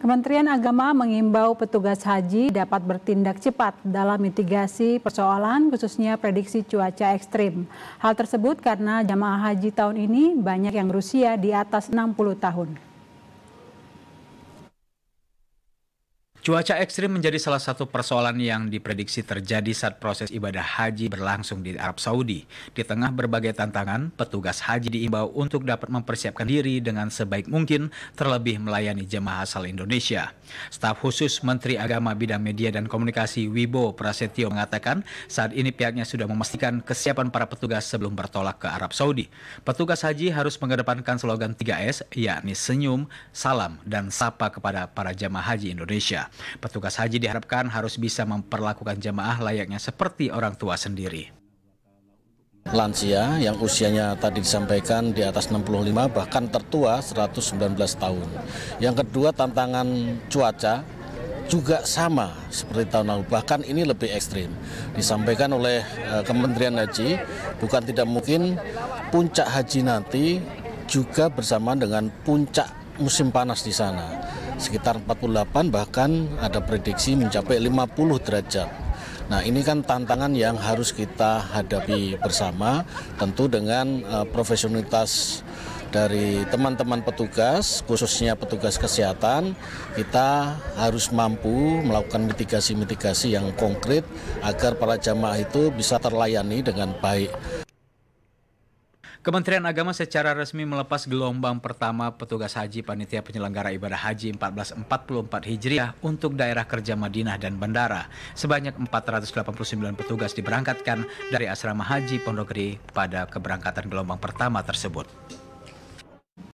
Kementerian Agama mengimbau petugas haji dapat bertindak cepat dalam mitigasi persoalan khususnya prediksi cuaca ekstrim. Hal tersebut karena jamaah haji tahun ini banyak yang berusia di atas 60 tahun. Cuaca ekstrim menjadi salah satu persoalan yang diprediksi terjadi saat proses ibadah haji berlangsung di Arab Saudi. Di tengah berbagai tantangan, petugas haji diimbau untuk dapat mempersiapkan diri dengan sebaik mungkin, terlebih melayani jemaah asal Indonesia. Staf khusus Menteri Agama Bidang Media dan Komunikasi Wibo Prasetyo mengatakan saat ini pihaknya sudah memastikan kesiapan para petugas sebelum bertolak ke Arab Saudi. Petugas haji harus mengedepankan slogan 3S, yakni senyum, salam, dan sapa kepada para jemaah haji Indonesia. Petugas haji diharapkan harus bisa memperlakukan jemaah layaknya seperti orang tua sendiri lansia yang usianya tadi disampaikan di atas 65 bahkan tertua 119 tahun. Yang kedua tantangan cuaca juga sama seperti tahun lalu bahkan ini lebih ekstrim disampaikan oleh e, Kementerian Haji bukan tidak mungkin puncak haji nanti juga bersamaan dengan puncak musim panas di sana sekitar 48 bahkan ada prediksi mencapai 50 derajat. Nah, ini kan tantangan yang harus kita hadapi bersama tentu dengan uh, profesionalitas dari teman-teman petugas, khususnya petugas kesehatan, kita harus mampu melakukan mitigasi-mitigasi yang konkret agar para jamaah itu bisa terlayani dengan baik. Kementerian Agama secara resmi melepas gelombang pertama petugas haji panitia penyelenggara ibadah haji 1444 Hijriah untuk daerah kerja Madinah dan Bandara. Sebanyak 489 petugas diberangkatkan dari asrama haji Pondok Ria pada keberangkatan gelombang pertama tersebut.